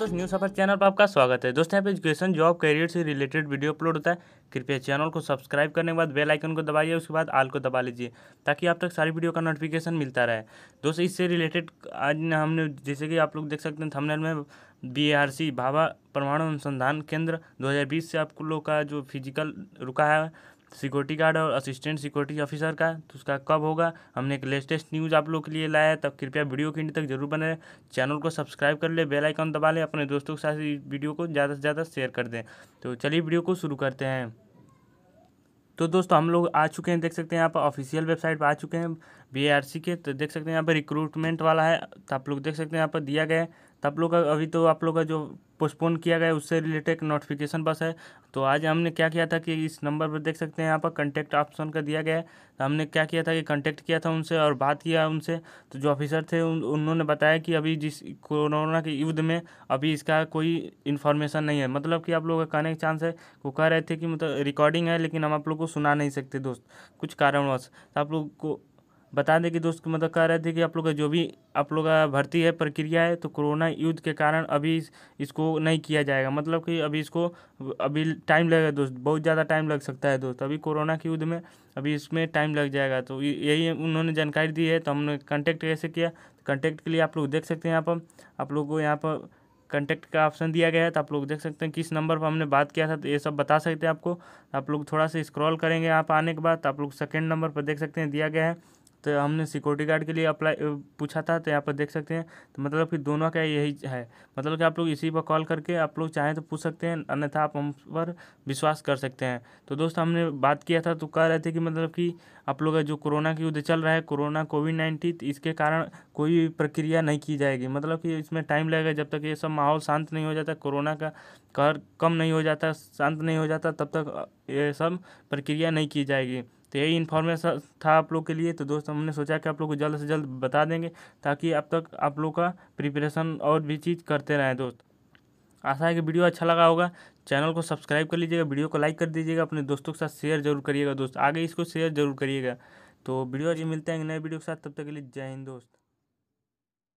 दोस्तों न्यू सफर चैनल पर आपका स्वागत है दोस्तों यहाँ पे एजुकेशन जॉब करियर से रिलेटेड वीडियो अपलोड होता है कृपया चैनल को सब्सक्राइब करने के बाद बेल आइकन को दबाइए उसके बाद आल को दबा लीजिए ताकि आप तक सारी वीडियो का नोटिफिकेशन मिलता रहे दोस्तों इससे रिलेटेड आज हमने जैसे कि आप लोग देख सकते हैं थंबनेल में सी भाभा परमाणु अनुसंधान केंद्र बीस से आप लोग का जो फिजिकल रुका है सिक्योरिटी गार्ड और असिस्टेंट सिक्योरिटी ऑफिसर का तो उसका कब होगा हमने एक लेटेस्ट न्यूज़ आप लोग के लिए लाया है तब तो कृपया वीडियो के इंड तक जरूर बने चैनल को सब्सक्राइब कर ले बेल आइकन दबा लें अपने दोस्तों के साथ वीडियो को ज़्यादा से ज़्यादा शेयर कर दें तो चलिए वीडियो को शुरू करते हैं तो दोस्तों हम लोग आ चुके हैं देख सकते हैं यहाँ पर ऑफिशियल वेबसाइट पर आ चुके हैं बी के तो देख सकते हैं यहाँ पर रिक्रूटमेंट वाला है तो आप लोग देख सकते हैं यहाँ पर दिया गया है तो आप लोग का अभी तो आप लोग का जो पोस्टपोन किया गया उससे रिलेटेड नोटिफिकेशन बस है तो आज हमने क्या किया था कि इस नंबर पर देख सकते हैं यहाँ पर कंटेक्ट ऑप्शन का दिया गया है तो हमने क्या किया था कि कंटेक्ट किया था उनसे और बात किया उनसे तो जो ऑफिसर थे उन, उन्होंने बताया कि अभी जिस कोरोना के युद्ध में अभी इसका कोई इन्फॉर्मेशन नहीं है मतलब कि आप लोगों का कहने का चांस है वो कह रहे थे कि मतलब रिकॉर्डिंग है लेकिन हम आप लोग को सुना नहीं सकते दोस्त कुछ कारणवश तो आप लोग को बता दें कि दोस्त मतलब कह रहे थे कि आप लोग का जो भी आप लोग का भर्ती है प्रक्रिया है तो कोरोना युद्ध के कारण अभी इसको नहीं किया जाएगा मतलब कि अभी इसको अभी टाइम लगेगा दोस्त बहुत ज़्यादा टाइम लग सकता है दोस्त अभी कोरोना के युद्ध में अभी इसमें टाइम लग जाएगा तो यही उन्होंने जानकारी दी है तो हमने कंटेक्ट कैसे किया कॉन्टैक्ट के लिए आप लोग देख सकते हैं यहाँ पर आप लोग को यहाँ पर कंटेक्ट का ऑप्शन दिया गया है तो आप लोग देख सकते हैं किस नंबर पर हमने बात किया था तो ये सब बता सकते हैं आपको आप लोग थोड़ा सा स्क्रॉल करेंगे यहाँ पर आने के बाद तो आप लोग सेकेंड नंबर पर देख सकते हैं दिया गया है तो हमने सिक्योरिटी गार्ड के लिए अप्लाई पूछा था तो यहाँ पर देख सकते हैं तो मतलब कि दोनों का यही है मतलब कि आप लोग इसी पर कॉल करके आप लोग चाहें तो पूछ सकते हैं अन्यथा आप हम पर विश्वास कर सकते हैं तो दोस्त हमने बात किया था तो कह रहे थे कि मतलब कि आप लोग जो कोरोना की युद्ध चल रहा है कोरोना कोविड नाइन्टीन तो इसके कारण कोई प्रक्रिया नहीं की जाएगी मतलब कि इसमें टाइम लगेगा जब तक ये सब माहौल शांत नहीं हो जाता कोरोना का कर कम नहीं हो जाता शांत नहीं हो जाता तब तक ये सब प्रक्रिया नहीं की जाएगी तो यही इन्फॉर्मेशन था आप लोग के लिए तो दोस्त हमने सोचा कि आप लोग को जल्द से जल्द बता देंगे ताकि अब तक आप लोग का प्रिपरेशन और भी चीज़ करते रहें दोस्त आशा है कि वीडियो अच्छा लगा होगा चैनल को सब्सक्राइब कर लीजिएगा वीडियो को लाइक कर दीजिएगा अपने दोस्तों के साथ शेयर जरूर करिएगा दोस्त आगे इसको शेयर जरूर करिएगा तो वीडियो अभी मिलते हैं नए वीडियो के साथ तब तक के लिए जय हिंद दोस्त